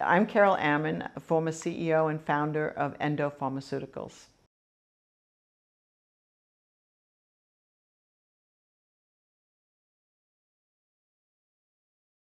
I'm Carol Ammon, former CEO and founder of Endo Pharmaceuticals.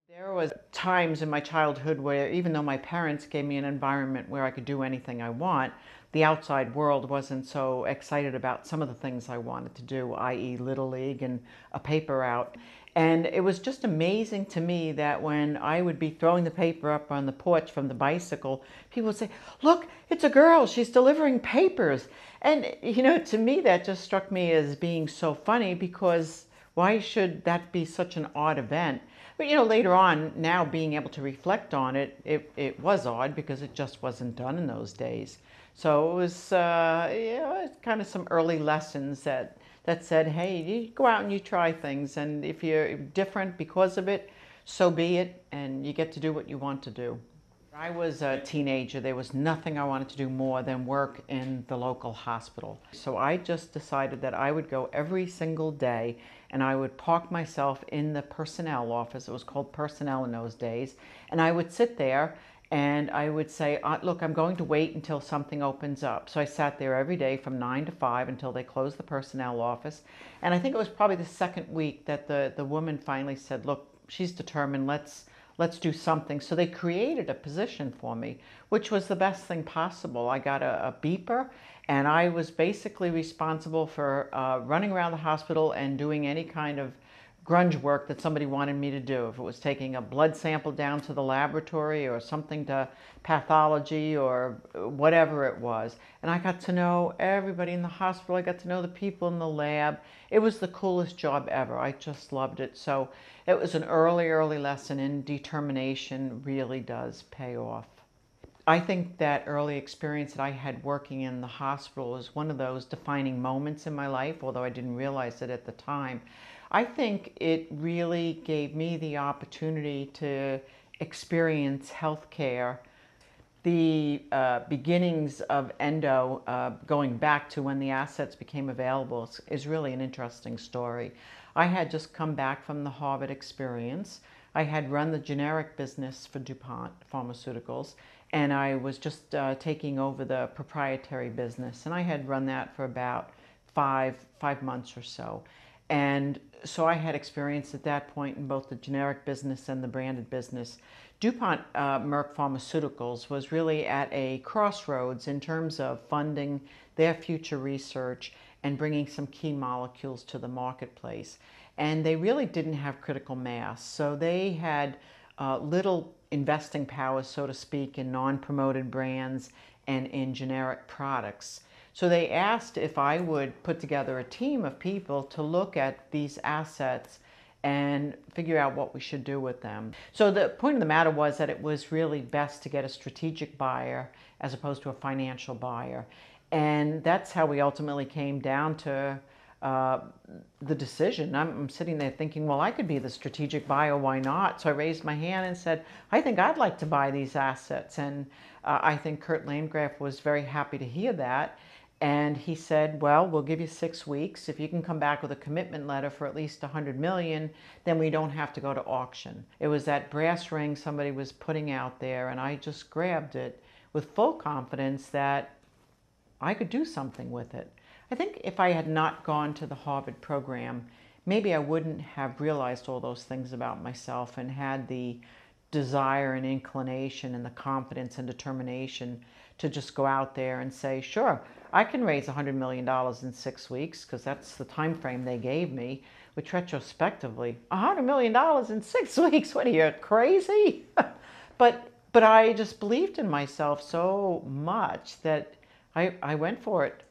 There was times in my childhood where even though my parents gave me an environment where I could do anything I want, the outside world wasn't so excited about some of the things I wanted to do, i.e. Little League and a paper out. And it was just amazing to me that when I would be throwing the paper up on the porch from the bicycle, people would say, Look, it's a girl. She's delivering papers. And, you know, to me, that just struck me as being so funny because why should that be such an odd event? But, you know, later on, now being able to reflect on it, it, it was odd because it just wasn't done in those days. So it was, uh, you know, kind of some early lessons that that said, hey, you go out and you try things. And if you're different because of it, so be it. And you get to do what you want to do. I was a teenager. There was nothing I wanted to do more than work in the local hospital. So I just decided that I would go every single day and I would park myself in the personnel office. It was called personnel in those days. And I would sit there and I would say, uh, look, I'm going to wait until something opens up. So I sat there every day from nine to five until they closed the personnel office. And I think it was probably the second week that the, the woman finally said, look, she's determined, let's, let's do something. So they created a position for me, which was the best thing possible. I got a, a beeper and I was basically responsible for uh, running around the hospital and doing any kind of grunge work that somebody wanted me to do, if it was taking a blood sample down to the laboratory or something to pathology or whatever it was. And I got to know everybody in the hospital, I got to know the people in the lab. It was the coolest job ever. I just loved it. So it was an early, early lesson in determination really does pay off. I think that early experience that I had working in the hospital was one of those defining moments in my life, although I didn't realize it at the time. I think it really gave me the opportunity to experience healthcare, the uh, beginnings of endo, uh, going back to when the assets became available, is really an interesting story. I had just come back from the Harvard experience. I had run the generic business for DuPont Pharmaceuticals and I was just uh, taking over the proprietary business, and I had run that for about five five months or so, and so I had experience at that point in both the generic business and the branded business. DuPont uh, Merck Pharmaceuticals was really at a crossroads in terms of funding their future research and bringing some key molecules to the marketplace. And they really didn't have critical mass, so they had uh, little investing power, so to speak, in non promoted brands and in generic products. So they asked if I would put together a team of people to look at these assets and figure out what we should do with them. So the point of the matter was that it was really best to get a strategic buyer as opposed to a financial buyer. And that's how we ultimately came down to uh, the decision. I'm, I'm, sitting there thinking, well, I could be the strategic buyer, why not? So I raised my hand and said, I think I'd like to buy these assets. And uh, I think Kurt Landgraf was very happy to hear that. And he said, well, we'll give you six weeks. If you can come back with a commitment letter for at least 100 million, then we don't have to go to auction. It was that brass ring somebody was putting out there, and I just grabbed it with full confidence that I could do something with it. I think if I had not gone to the Harvard program, maybe I wouldn't have realized all those things about myself and had the desire and inclination and the confidence and determination to just go out there and say, sure, I can raise $100 million in six weeks because that's the time frame they gave me, which retrospectively, $100 million in six weeks, what are you, crazy? but, but I just believed in myself so much that I, I went for it.